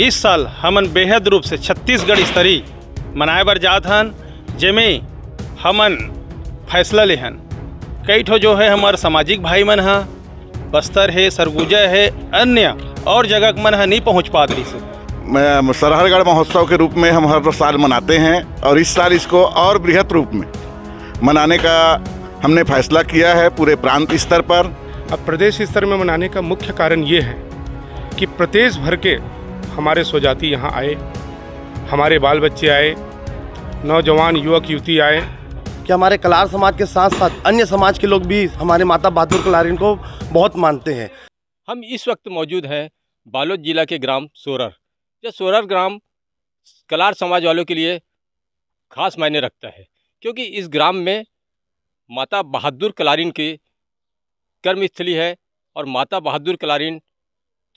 इस साल हमन बेहद रूप से छत्तीसगढ़ स्तरीय मनाए बर जात हन जेमें हमन फैसला लेहन कई ठो जो है हमारे सामाजिक भाई मन हा बस्तर है सरगुजा है अन्य और जगह मन हा नहीं पहुँच पा रही से सरहरगढ़ महोत्सव के रूप में हम हर साल मनाते हैं और इस साल इसको और बृहद रूप में मनाने का हमने फैसला किया है पूरे प्रांत स्तर पर अब प्रदेश स्तर में मनाने का मुख्य कारण ये है कि प्रदेश भर के हमारे स्वजाति यहाँ आए हमारे बाल बच्चे आए नौजवान युवक युवती आए कि हमारे कलार समाज के साथ साथ अन्य समाज के लोग भी हमारे माता बहादुर कलारिन को बहुत मानते हैं हम इस वक्त मौजूद हैं बालोद जिला के ग्राम सोरर यह सोरर ग्राम कलार समाज वालों के लिए खास मायने रखता है क्योंकि इस ग्राम में माता बहादुर कलारिन की कर्मस्थली है और माता बहादुर कलारिन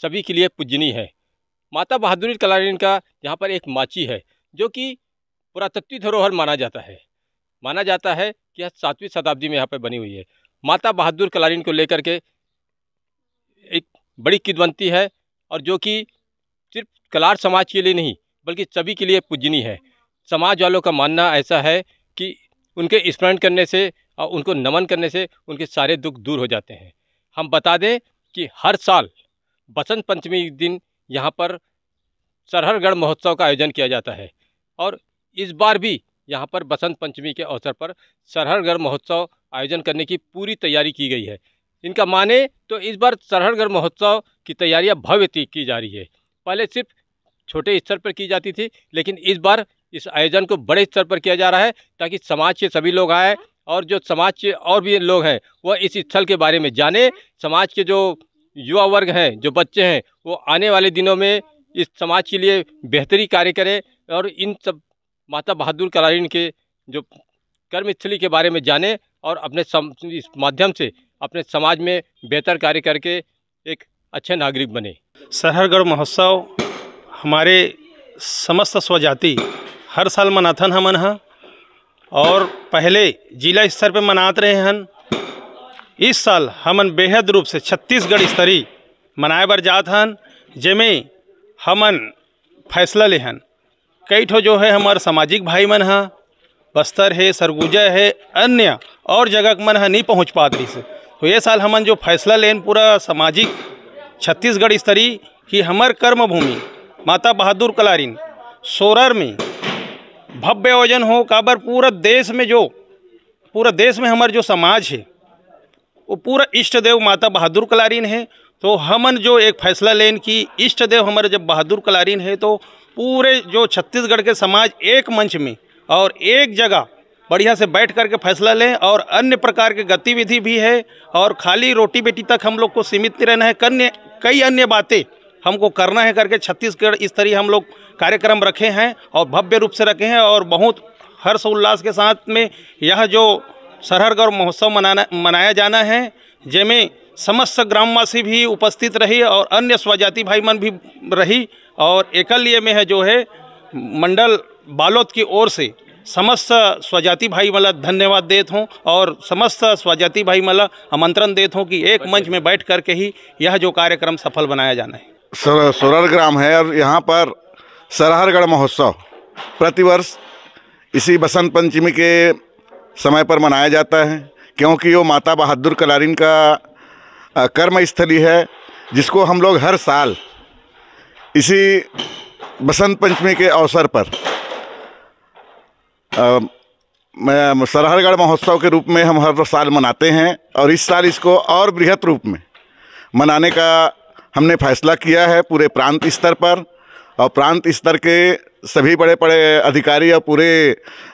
सभी के लिए पूजनी है माता बहादुरी कलारीन का यहाँ पर एक माची है जो कि पुरातत्वी धरोहर माना जाता है माना जाता है कि यह सातवीं शताब्दी में यहाँ पर बनी हुई है माता बहादुर कलारीन को लेकर के एक बड़ी किदवंती है और जो कि सिर्फ कलार समाज के लिए नहीं बल्कि सभी के लिए पूजनी है समाज वालों का मानना ऐसा है कि उनके स्मरण करने से और उनको नमन करने से उनके सारे दुख दूर हो जाते हैं हम बता दें कि हर साल बसंत पंचमी दिन यहाँ पर सरहरगढ़ महोत्सव का आयोजन किया जाता है और इस बार भी यहाँ पर बसंत पंचमी के अवसर पर सरहरगढ़ महोत्सव आयोजन करने की पूरी तैयारी की गई है इनका माने तो इस बार सरहरगढ़ महोत्सव की तैयारियाँ भव्य की जा रही है पहले सिर्फ छोटे स्तर पर की जाती थी लेकिन इस बार इस आयोजन को बड़े स्तर पर किया जा रहा है ताकि समाज के सभी लोग आए और जो समाज के और भी लोग हैं वह इस स्थल के बारे में जाने समाज के जो युवा वर्ग हैं जो बच्चे हैं वो आने वाले दिनों में इस समाज के लिए बेहतरी कार्य करें और इन सब माता बहादुर कलारीन के जो कर्मस्थली के बारे में जाने और अपने सम, इस माध्यम से अपने समाज में बेहतर कार्य करके एक अच्छे नागरिक बने सहरगढ़ महोत्सव हमारे समस्त स्वजाति हर साल मनाथन हमन हैं और पहले जिला स्तर पर मनात रहे हैं इस साल हमन बेहद रूप से छत्तीसगढ़ स्तरीय मनाए बर जात हन जेमें हमन फैसला लेहन कई ठो जो है हमारे सामाजिक भाई मन ह बस्तर है सरगुजा है अन्य और जगह मन हाँ नहीं पहुँच पा रही से तो ये साल हमन जो फैसला लेन पूरा सामाजिक छत्तीसगढ़ स्तरीय कि हमार कर्मभूमि माता बहादुर कलारिन सोरर में भव्य आयोजन हो काबर पूरा देश में जो पूरा देश में हमार जो समाज है वो पूरा इष्ट देव माता बहादुर कलारीन है तो हमन जो एक फैसला लेन कि इष्ट देव हमारे जब बहादुर कलारीन है तो पूरे जो छत्तीसगढ़ के समाज एक मंच में और एक जगह बढ़िया से बैठ कर के फैसला लें और अन्य प्रकार की गतिविधि भी है और खाली रोटी बेटी तक हम लोग को सीमित नहीं रहना है कन्य कई अन्य बातें हमको करना है करके छत्तीसगढ़ इस तरह हम लोग कार्यक्रम रखे हैं और भव्य रूप से रखे हैं और बहुत हर्ष उल्लास के साथ में यह जो सरहरगढ़ महोत्सव मनाना मनाया जाना है जैमें समस्त ग्रामवासी भी उपस्थित रही और अन्य स्वजाति भाई मन भी रही और एकल में है जो है मंडल बालोद की ओर से समस्त स्वजाति भाई माला धन्यवाद देते हूँ और समस्त स्वजाति भाई माला आमंत्रण देते हूँ कि एक मंच में बैठ करके ही यह जो कार्यक्रम सफल बनाया जाना है सर सुरर ग्राम है और यहाँ पर सरहरगढ़ महोत्सव प्रतिवर्ष इसी बसंत पंचमी के समय पर मनाया जाता है क्योंकि वो माता बहादुर कलारिन का कर्म स्थली है जिसको हम लोग हर साल इसी बसंत पंचमी के अवसर पर सरहरगढ़ महोत्सव के रूप में हम हर साल मनाते हैं और इस साल इसको और बृहद रूप में मनाने का हमने फैसला किया है पूरे प्रांत स्तर पर और प्रांत स्तर के सभी बड़े बड़े अधिकारी और पूरे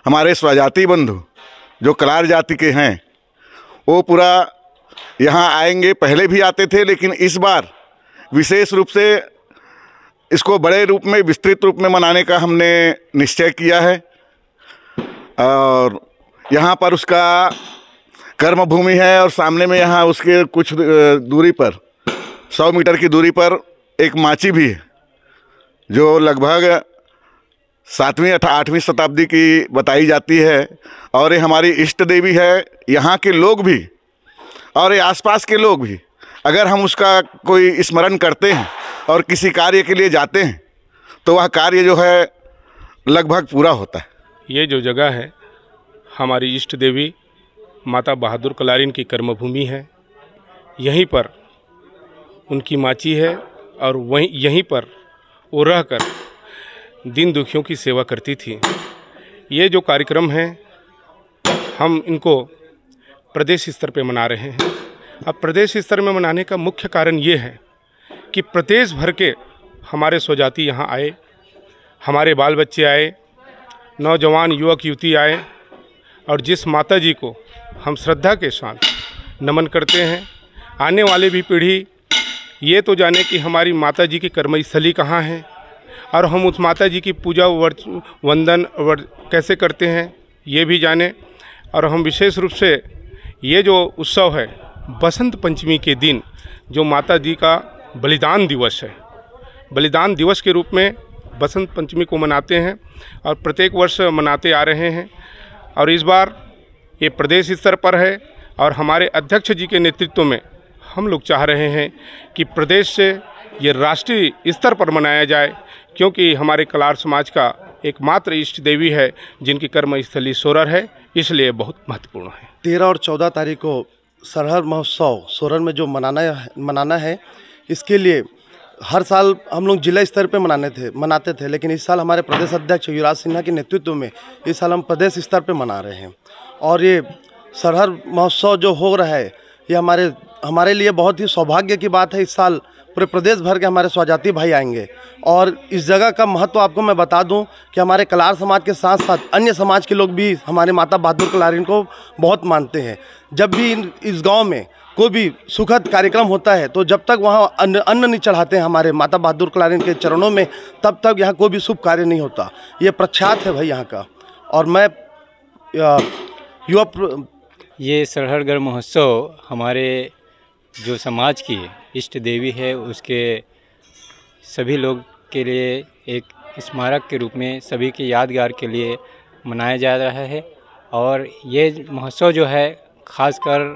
हमारे स्वजाति बंधु जो कलार जाति के हैं वो पूरा यहाँ आएंगे पहले भी आते थे लेकिन इस बार विशेष रूप से इसको बड़े रूप में विस्तृत रूप में मनाने का हमने निश्चय किया है और यहाँ पर उसका कर्मभूमि है और सामने में यहाँ उसके कुछ दूरी पर सौ मीटर की दूरी पर एक माची भी है जो लगभग सातवीं आठवीं शताब्दी की बताई जाती है और ये हमारी इष्ट देवी है यहाँ के लोग भी और ये आसपास के लोग भी अगर हम उसका कोई स्मरण करते हैं और किसी कार्य के लिए जाते हैं तो वह कार्य जो है लगभग पूरा होता है ये जो जगह है हमारी इष्ट देवी माता बहादुर कलारिन की कर्मभूमि है यहीं पर उनकी माची है और वहीं यहीं पर वो रह कर दीन दुखियों की सेवा करती थी ये जो कार्यक्रम हैं हम इनको प्रदेश स्तर पे मना रहे हैं अब प्रदेश स्तर में मनाने का मुख्य कारण ये है कि प्रदेश भर के हमारे स्वजाति यहाँ आए हमारे बाल बच्चे आए नौजवान युवक युवती आए और जिस माता जी को हम श्रद्धा के साथ नमन करते हैं आने वाले भी पीढ़ी ये तो जाने कि हमारी माता जी की कर्मस्थली कहाँ है और हम उस माता जी की पूजा वर्च वंदन वर, कैसे करते हैं ये भी जाने और हम विशेष रूप से ये जो उत्सव है बसंत पंचमी के दिन जो माता जी का बलिदान दिवस है बलिदान दिवस के रूप में बसंत पंचमी को मनाते हैं और प्रत्येक वर्ष मनाते आ रहे हैं और इस बार ये प्रदेश स्तर पर है और हमारे अध्यक्ष जी के नेतृत्व में हम लोग चाह रहे हैं कि प्रदेश से ये राष्ट्रीय स्तर पर मनाया जाए क्योंकि हमारे कलार समाज का एकमात्र इष्ट देवी है जिनकी कर्मस्थली सोरर है इसलिए बहुत महत्वपूर्ण है तेरह और चौदह तारीख को सरहर महोत्सव सोरर में जो मनाना है, मनाना है इसके लिए हर साल हम लोग जिला स्तर पे मनाने थे मनाते थे लेकिन इस साल हमारे प्रदेश अध्यक्ष युवराज सिन्हा के नेतृत्व में इस साल हम प्रदेश स्तर पर मना रहे हैं और ये सरहर महोत्सव जो हो रहा है ये हमारे हमारे लिए बहुत ही सौभाग्य की बात है इस साल पूरे प्रदेश भर के हमारे स्वजाति भाई आएंगे और इस जगह का महत्व आपको मैं बता दूं कि हमारे कलार समाज के साथ साथ अन्य समाज के लोग भी हमारे माता बहादुर कलारिन को बहुत मानते हैं जब भी इन इस गांव में कोई भी सुखद कार्यक्रम होता है तो जब तक वहाँ अन्न अन्न नहीं चढ़ाते हैं हमारे माता बहादुर कलारिन के चरणों में तब तक यहाँ कोई भी शुभ कार्य नहीं होता ये प्रख्यात है भाई यहाँ का और मैं युवा ये सरहरगढ़ महोत्सव हमारे जो समाज की इष्ट देवी है उसके सभी लोग के लिए एक स्मारक के रूप में सभी के यादगार के लिए मनाया जा रहा है और ये महोत्सव जो है खासकर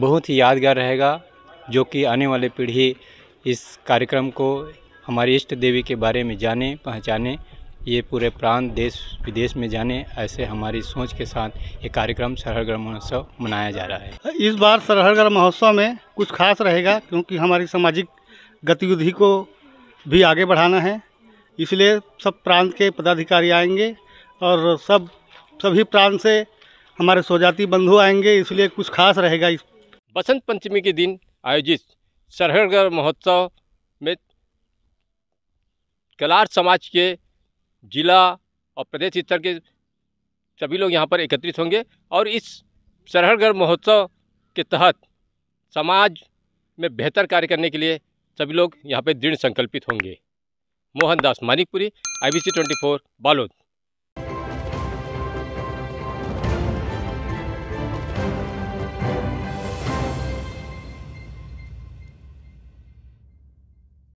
बहुत ही यादगार रहेगा जो कि आने वाले पीढ़ी इस कार्यक्रम को हमारी इष्ट देवी के बारे में जाने पहचाने ये पूरे प्रांत देश विदेश में जाने ऐसे हमारी सोच के साथ ये कार्यक्रम सरहरगढ़ महोत्सव मनाया जा रहा है इस बार सरहरगढ़ महोत्सव में कुछ खास रहेगा क्योंकि हमारी सामाजिक गतिविधि को भी आगे बढ़ाना है इसलिए सब प्रांत के पदाधिकारी आएंगे और सब सभी प्रांत से हमारे स्वजाति बंधु आएंगे इसलिए कुछ खास रहेगा इस बसंत पंचमी के दिन आयोजित सरहरगढ़ महोत्सव में कलार समाज के जिला और प्रदेश स्तर के सभी लोग यहाँ पर एकत्रित होंगे और इस सरहरगढ़ महोत्सव के तहत समाज में बेहतर कार्य करने के लिए सभी लोग यहाँ पर दृढ़ संकल्पित होंगे Mohandas Manikpuri I B C twenty four Balod